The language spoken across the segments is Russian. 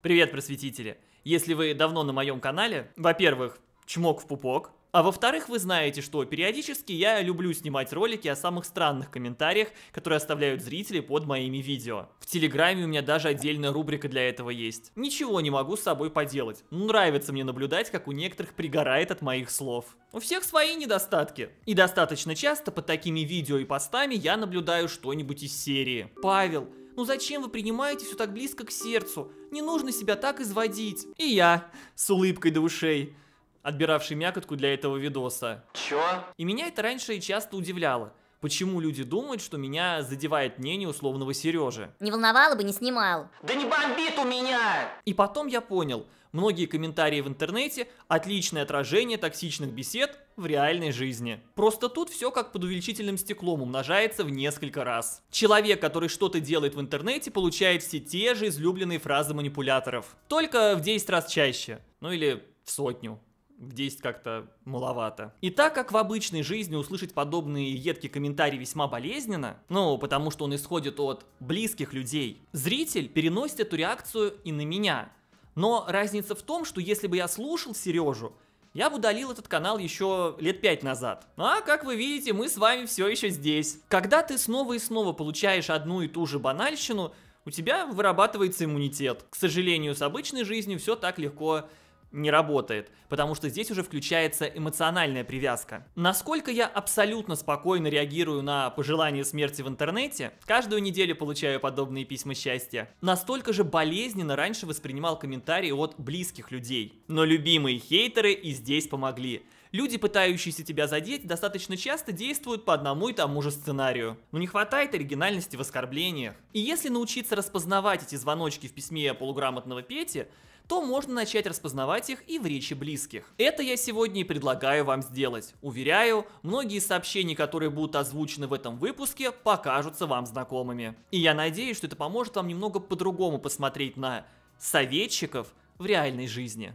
Привет, просветители! Если вы давно на моем канале, во-первых, чмок в пупок, а во-вторых, вы знаете, что периодически я люблю снимать ролики о самых странных комментариях, которые оставляют зрители под моими видео. В Телеграме у меня даже отдельная рубрика для этого есть. Ничего не могу с собой поделать. Ну, нравится мне наблюдать, как у некоторых пригорает от моих слов. У всех свои недостатки. И достаточно часто под такими видео и постами я наблюдаю что-нибудь из серии. Павел, ну зачем вы принимаете все так близко к сердцу? Не нужно себя так изводить. И я, с улыбкой до ушей, отбиравший мякотку для этого видоса. Чё? И меня это раньше и часто удивляло почему люди думают, что меня задевает мнение условного Сережи. Не волновало бы, не снимал. Да не бомбит у меня! И потом я понял, многие комментарии в интернете – отличное отражение токсичных бесед в реальной жизни. Просто тут все как под увеличительным стеклом умножается в несколько раз. Человек, который что-то делает в интернете, получает все те же излюбленные фразы манипуляторов. Только в 10 раз чаще. Ну или в сотню. 10 как-то маловато. И так как в обычной жизни услышать подобные едкие комментарии весьма болезненно, ну, потому что он исходит от близких людей, зритель переносит эту реакцию и на меня. Но разница в том, что если бы я слушал Сережу, я бы удалил этот канал еще лет пять назад. А, как вы видите, мы с вами все еще здесь. Когда ты снова и снова получаешь одну и ту же банальщину, у тебя вырабатывается иммунитет. К сожалению, с обычной жизнью все так легко не работает, потому что здесь уже включается эмоциональная привязка. Насколько я абсолютно спокойно реагирую на пожелание смерти в интернете, каждую неделю получаю подобные письма счастья, настолько же болезненно раньше воспринимал комментарии от близких людей. Но любимые хейтеры и здесь помогли. Люди, пытающиеся тебя задеть, достаточно часто действуют по одному и тому же сценарию. Но не хватает оригинальности в оскорблениях. И если научиться распознавать эти звоночки в письме полуграмотного Пети, то можно начать распознавать их и в речи близких. Это я сегодня и предлагаю вам сделать. Уверяю, многие сообщения, которые будут озвучены в этом выпуске, покажутся вам знакомыми. И я надеюсь, что это поможет вам немного по-другому посмотреть на советчиков в реальной жизни.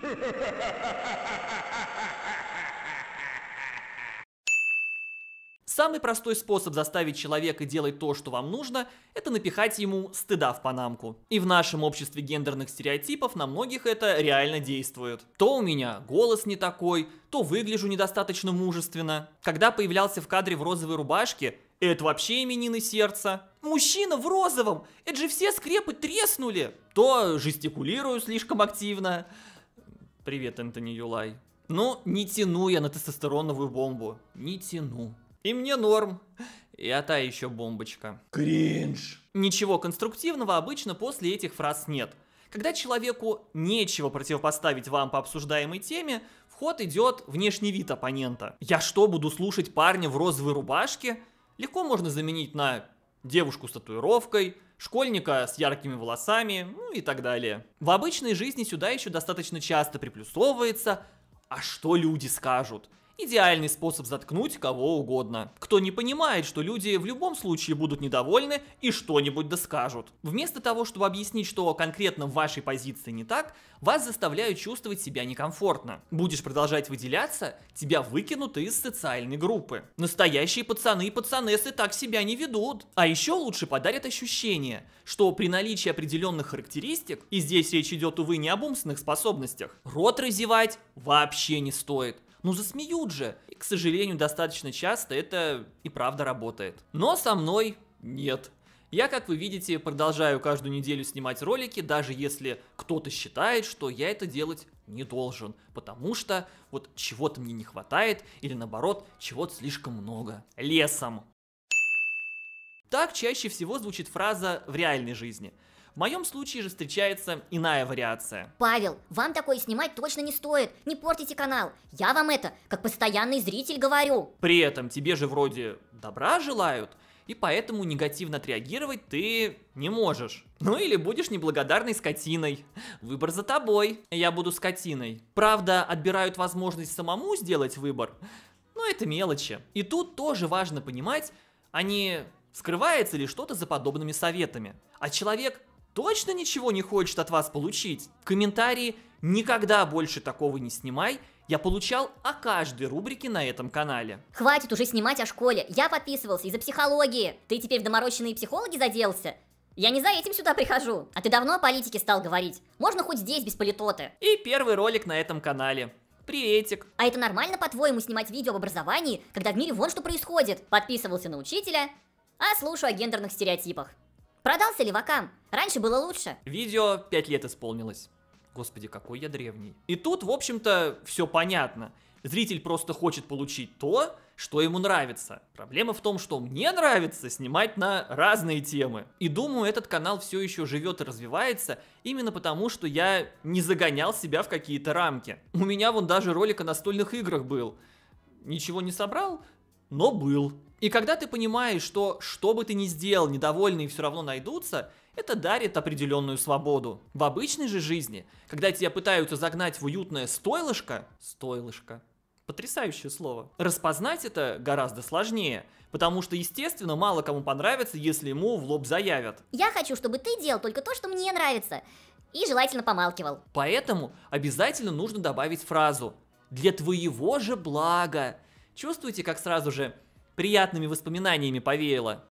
Ha ha ha ha ha! Самый простой способ заставить человека делать то, что вам нужно, это напихать ему стыда в панамку. И в нашем обществе гендерных стереотипов на многих это реально действует. То у меня голос не такой, то выгляжу недостаточно мужественно. Когда появлялся в кадре в розовой рубашке, это вообще именины сердца. Мужчина в розовом, это же все скрепы треснули. То жестикулирую слишком активно. Привет, Энтони Юлай. Но ну, не тяну я на тестостероновую бомбу. Не тяну. И мне норм. Я та еще бомбочка. Кринж. Ничего конструктивного обычно после этих фраз нет. Когда человеку нечего противопоставить вам по обсуждаемой теме, в ход идет внешний вид оппонента. Я что, буду слушать парня в розовой рубашке? Легко можно заменить на девушку с татуировкой, школьника с яркими волосами, ну и так далее. В обычной жизни сюда еще достаточно часто приплюсовывается, а что люди скажут? Идеальный способ заткнуть кого угодно. Кто не понимает, что люди в любом случае будут недовольны и что-нибудь доскажут. Вместо того, чтобы объяснить, что конкретно в вашей позиции не так, вас заставляют чувствовать себя некомфортно. Будешь продолжать выделяться, тебя выкинут из социальной группы. Настоящие пацаны и пацанессы так себя не ведут. А еще лучше подарят ощущение, что при наличии определенных характеристик, и здесь речь идет, увы, не об умственных способностях, рот разевать вообще не стоит. Ну засмеют же. И, к сожалению, достаточно часто это и правда работает. Но со мной нет. Я, как вы видите, продолжаю каждую неделю снимать ролики, даже если кто-то считает, что я это делать не должен, потому что вот чего-то мне не хватает или наоборот, чего-то слишком много. Лесом. Так чаще всего звучит фраза в реальной жизни – в моем случае же встречается иная вариация. Павел, вам такое снимать точно не стоит. Не портите канал. Я вам это, как постоянный зритель, говорю. При этом тебе же вроде добра желают и поэтому негативно отреагировать ты не можешь. Ну или будешь неблагодарной скотиной. Выбор за тобой. Я буду скотиной. Правда, отбирают возможность самому сделать выбор, но это мелочи. И тут тоже важно понимать, они а не скрывается ли что-то за подобными советами. А человек точно ничего не хочет от вас получить? В комментарии «Никогда больше такого не снимай» я получал о каждой рубрике на этом канале. Хватит уже снимать о школе. Я подписывался из-за психологии. Ты теперь в доморощенные психологи заделся? Я не за этим сюда прихожу. А ты давно о политике стал говорить? Можно хоть здесь без политоты. И первый ролик на этом канале. Приветик. А это нормально, по-твоему, снимать видео об образовании, когда в мире вон что происходит? Подписывался на учителя, а слушаю о гендерных стереотипах. Продался ли вакам? Раньше было лучше. Видео 5 лет исполнилось. Господи, какой я древний. И тут, в общем-то, все понятно. Зритель просто хочет получить то, что ему нравится. Проблема в том, что мне нравится снимать на разные темы. И думаю, этот канал все еще живет и развивается, именно потому, что я не загонял себя в какие-то рамки. У меня вон даже ролик о настольных играх был. Ничего не собрал, но был. И когда ты понимаешь, что что бы ты ни сделал, недовольные все равно найдутся, это дарит определенную свободу. В обычной же жизни, когда тебя пытаются загнать в уютное стойлышко, стойлышко, потрясающее слово, распознать это гораздо сложнее, потому что, естественно, мало кому понравится, если ему в лоб заявят. Я хочу, чтобы ты делал только то, что мне нравится, и желательно помалкивал. Поэтому обязательно нужно добавить фразу «для твоего же блага». Чувствуете, как сразу же приятными воспоминаниями повеяло.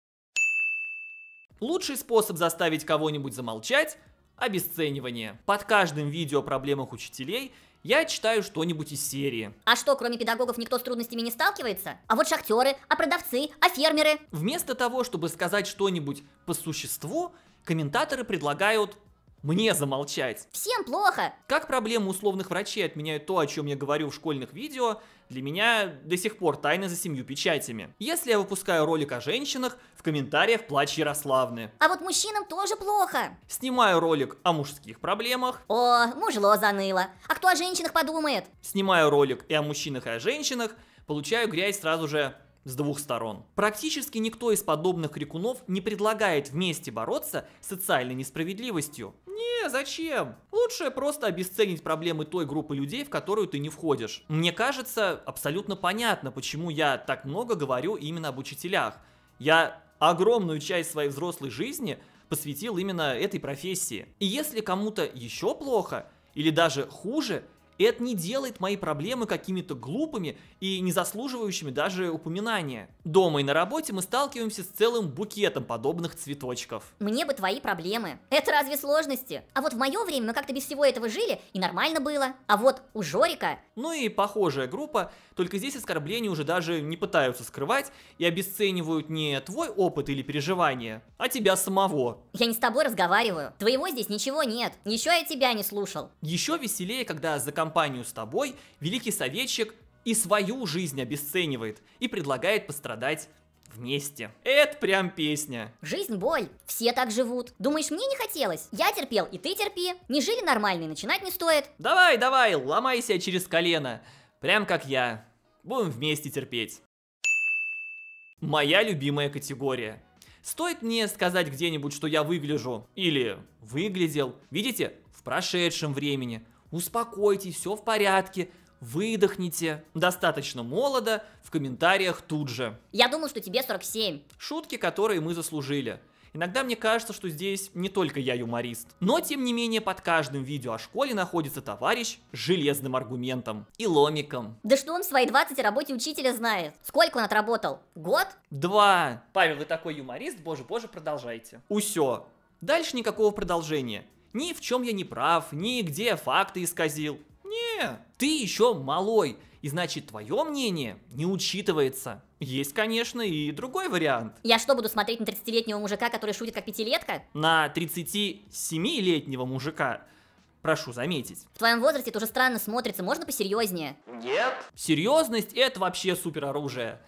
Лучший способ заставить кого-нибудь замолчать – обесценивание. Под каждым видео о проблемах учителей я читаю что-нибудь из серии. А что, кроме педагогов, никто с трудностями не сталкивается? А вот шахтеры, а продавцы, а фермеры? Вместо того, чтобы сказать что-нибудь по существу, комментаторы предлагают мне замолчать. Всем плохо. Как проблемы условных врачей отменяют то, о чем я говорю в школьных видео, для меня до сих пор тайна за семью печатями. Если я выпускаю ролик о женщинах, в комментариях плач Ярославны. А вот мужчинам тоже плохо. Снимаю ролик о мужских проблемах. О, мужло заныло. А кто о женщинах подумает? Снимаю ролик и о мужчинах, и о женщинах, получаю грязь сразу же с двух сторон. Практически никто из подобных крикунов не предлагает вместе бороться с социальной несправедливостью. Не, зачем? Лучше просто обесценить проблемы той группы людей, в которую ты не входишь. Мне кажется, абсолютно понятно, почему я так много говорю именно об учителях. Я огромную часть своей взрослой жизни посвятил именно этой профессии. И если кому-то еще плохо, или даже хуже – это не делает мои проблемы какими-то глупыми и не заслуживающими даже упоминания. Дома и на работе мы сталкиваемся с целым букетом подобных цветочков. Мне бы твои проблемы. Это разве сложности? А вот в мое время мы как-то без всего этого жили, и нормально было. А вот у Жорика... Ну и похожая группа, только здесь оскорбления уже даже не пытаются скрывать и обесценивают не твой опыт или переживания, а тебя самого. Я не с тобой разговариваю. Твоего здесь ничего нет. Еще я тебя не слушал. Еще веселее, когда за командой компанию с тобой, великий советчик и свою жизнь обесценивает и предлагает пострадать вместе. Это прям песня. Жизнь боль. Все так живут. Думаешь, мне не хотелось? Я терпел, и ты терпи. Не жили нормально, и начинать не стоит. Давай, давай, ломайся через колено. Прям как я. Будем вместе терпеть. Моя любимая категория. Стоит мне сказать где-нибудь, что я выгляжу или выглядел, видите, в прошедшем времени, успокойтесь, все в порядке, выдохните. Достаточно молодо, в комментариях тут же. Я думал, что тебе 47. Шутки, которые мы заслужили. Иногда мне кажется, что здесь не только я юморист. Но, тем не менее, под каждым видео о школе находится товарищ с железным аргументом и ломиком. Да что он в свои 20 о работе учителя знает? Сколько он отработал? Год? Два. Павел, вы такой юморист, боже-боже, продолжайте. Усё. Дальше никакого продолжения. Ни в чем я не прав, нигде факты исказил. Не, ты еще малой, и значит твое мнение не учитывается. Есть, конечно, и другой вариант. Я что, буду смотреть на 30-летнего мужика, который шутит как пятилетка? На 37-летнего мужика. Прошу заметить. В твоем возрасте тоже странно смотрится, можно посерьезнее? Нет. Серьезность это вообще супероружие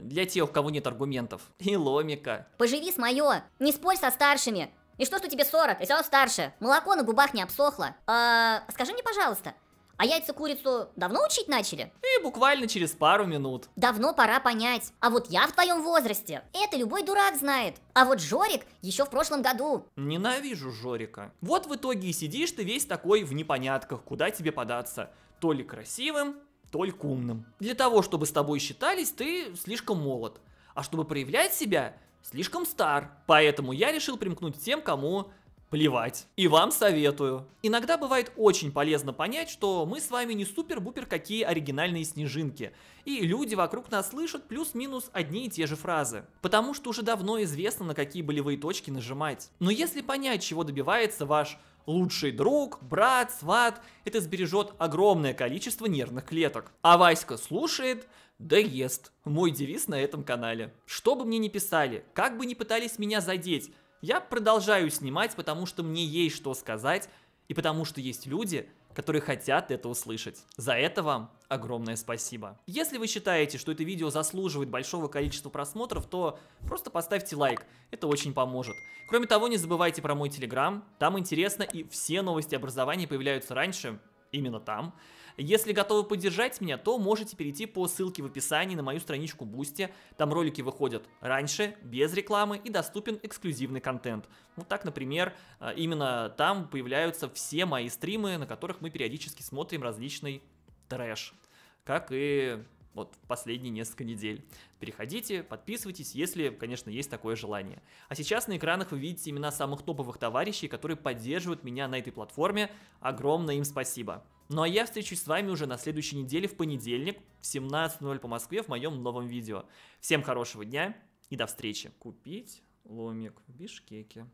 Для тех, у кого нет аргументов. И ломика. Поживи с мое, не спорь со старшими. И что, что тебе 40, Я он старше? Молоко на губах не обсохло. А, скажи мне, пожалуйста, а яйца курицу давно учить начали? И буквально через пару минут. Давно пора понять. А вот я в твоем возрасте. Это любой дурак знает. А вот Жорик еще в прошлом году. Ненавижу Жорика. Вот в итоге и сидишь ты весь такой в непонятках, куда тебе податься. То ли красивым, то ли умным. Для того, чтобы с тобой считались, ты слишком молод. А чтобы проявлять себя, слишком стар, поэтому я решил примкнуть тем, кому плевать. И вам советую. Иногда бывает очень полезно понять, что мы с вами не супер-бупер какие оригинальные снежинки. И люди вокруг нас слышат плюс-минус одни и те же фразы. Потому что уже давно известно, на какие болевые точки нажимать. Но если понять, чего добивается ваш лучший друг, брат, сват, это сбережет огромное количество нервных клеток. А Васька слушает, да ест. Мой девиз на этом канале. Что бы мне ни писали, как бы ни пытались меня задеть, я продолжаю снимать, потому что мне есть что сказать, и потому что есть люди, которые хотят это услышать. За это вам огромное спасибо. Если вы считаете, что это видео заслуживает большого количества просмотров, то просто поставьте лайк, это очень поможет. Кроме того, не забывайте про мой телеграм, там интересно и все новости образования появляются раньше, именно там. Если готовы поддержать меня, то можете перейти по ссылке в описании на мою страничку Бусти. Там ролики выходят раньше, без рекламы и доступен эксклюзивный контент. Вот так, например, э, именно там появляются все мои стримы, на которых мы периодически смотрим различный трэш. Как и вот последние несколько недель. Переходите, подписывайтесь, если, конечно, есть такое желание. А сейчас на экранах вы видите имена самых топовых товарищей, которые поддерживают меня на этой платформе. Огромное им спасибо. Ну а я встречусь с вами уже на следующей неделе в понедельник в 17.00 по Москве в моем новом видео. Всем хорошего дня и до встречи. Купить ломик в Бишкеке.